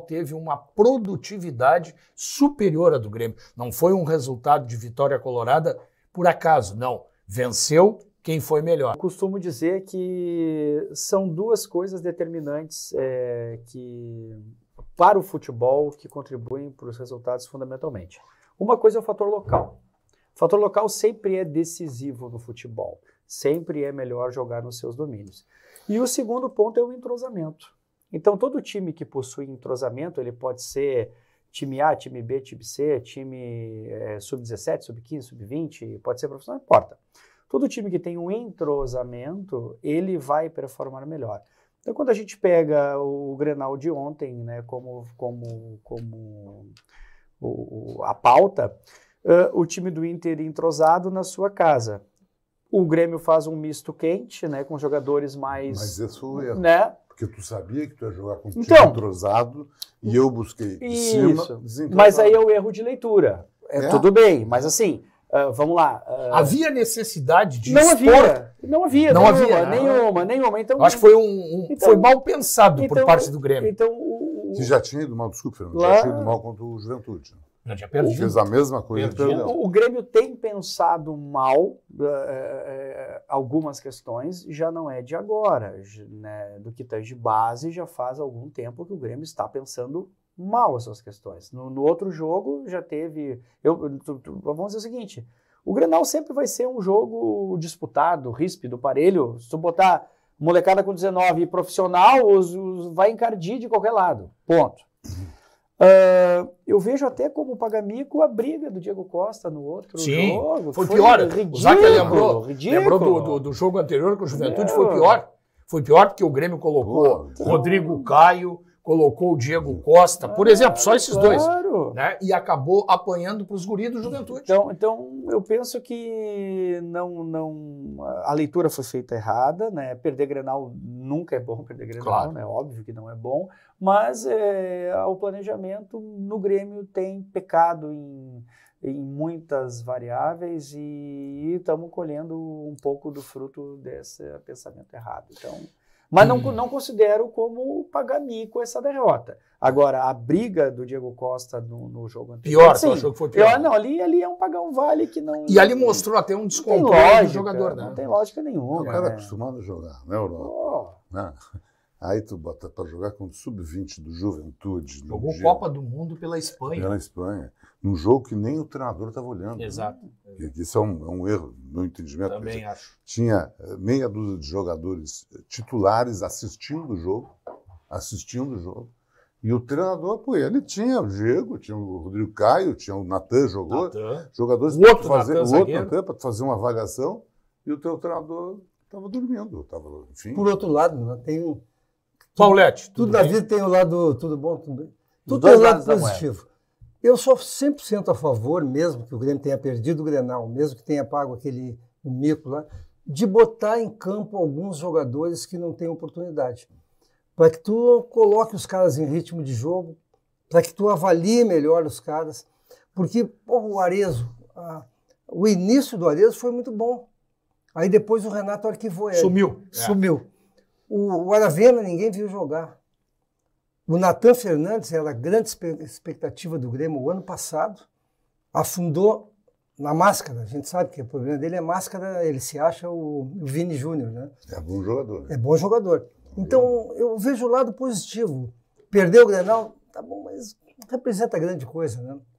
teve uma produtividade superior à do Grêmio. Não foi um resultado de vitória colorada por acaso, não. Venceu quem foi melhor. Eu costumo dizer que são duas coisas determinantes é, que para o futebol que contribuem para os resultados fundamentalmente. Uma coisa é o fator local. O fator local sempre é decisivo no futebol. Sempre é melhor jogar nos seus domínios. E o segundo ponto é o entrosamento. Então, todo time que possui entrosamento, ele pode ser time A, time B, time C, time é, sub-17, sub-15, sub-20, pode ser profissional, não importa. Todo time que tem um entrosamento, ele vai performar melhor. Então, quando a gente pega o Grenal de ontem, né, como, como, como o, a pauta, uh, o time do Inter entrosado na sua casa. O Grêmio faz um misto quente, né, com jogadores mais... Mais né, porque tu sabia que tu ia jogar com o então, time entrosado e eu busquei de isso, cima. Mas aí é o erro de leitura. É, é? Tudo bem, mas assim, uh, vamos lá. Uh... havia necessidade de não expor? Havia, não havia. Não nenhuma, havia. Né? Nenhuma, nenhuma. Então, acho que foi, um, um então, foi mal pensado então, por parte do Grêmio. Então, o, o... Você já tinha ido mal, desculpa, Fernando, lá... já tinha ido mal contra o Juventude. Né? Não tinha perdido. Fez a mesma coisa. O Grêmio tem pensado mal, eh, eh, algumas questões já não é de agora, né? do que de base, já faz algum tempo que o Grêmio está pensando mal essas questões. No, no outro jogo já teve. Eu, tu, tu, vamos dizer o seguinte: o Grenal sempre vai ser um jogo disputado, ríspido, parelho. Se tu botar molecada com 19 e profissional, os, os, vai encardir de qualquer lado. Ponto. Uh, eu vejo até como o Pagamico a briga do Diego Costa no outro Sim, jogo. Foi, foi pior. Ridículo, o Zaca lembrou, lembrou do, do, do, jogo anterior com o Juventude, é. foi pior. Foi pior porque o Grêmio colocou então... Rodrigo Caio, colocou o Diego Costa, por ah, exemplo, só esses claro. dois. Né? E acabou apanhando para os guris do Juventude. Então, então eu penso que não, não, a leitura foi feita errada. Né? Perder Grenal nunca é bom, perder Grenal, claro. né? óbvio que não é bom. Mas é, o planejamento no Grêmio tem pecado em, em muitas variáveis e estamos colhendo um pouco do fruto desse pensamento errado. Então... Mas não, uhum. não considero como pagar mico essa derrota. Agora, a briga do Diego Costa no, no jogo anterior. Pior, sim, achou que foi pior? não, ali, ali é um pagão vale que não. E ali mostrou até um descontrole do jogador, né? Não tem lógica nenhuma. É o cara né? acostumado a jogar na Europa. Oh. Né? Aí tu bota para jogar com o sub-20 do Juventude. Jogou Copa do Mundo pela Espanha. Pela Espanha num jogo que nem o treinador estava olhando. Né? Exato. Né? Isso é um, é um erro, no meu entendimento. Também acho. Tinha eh, meia dúzia de jogadores eh, titulares assistindo o jogo, assistindo o jogo, e o treinador, pô, ele tinha o Diego, tinha o Rodrigo Caio, tinha o Natan, jogou. Natan. Jogadores para fazer, Natan, o outro Natan, para fazer uma avaliação, e o teu treinador estava dormindo. Tava, enfim. Por outro lado, né, tem o. Paulete. Tudo, tudo na vida tem o lado tudo bom, tudo bem. Tudo tem o lado positivo. Eu sou 100% a favor, mesmo que o Grêmio tenha perdido o Grenal, mesmo que tenha pago aquele mico lá, de botar em campo alguns jogadores que não têm oportunidade. Para que tu coloque os caras em ritmo de jogo, para que tu avalie melhor os caras. Porque pô, o Arezo, a, o início do Arezo foi muito bom. Aí depois o Renato arquivou ele. Sumiu. Sumiu. O, o Aravena ninguém viu jogar. O Natan Fernandes era a grande expectativa do Grêmio o ano passado, afundou na máscara. A gente sabe que o problema dele é máscara, ele se acha o Vini Júnior, né? É bom jogador. Né? É bom jogador. Então, eu vejo o lado positivo. Perdeu o Grenal, tá bom, mas não representa grande coisa, né?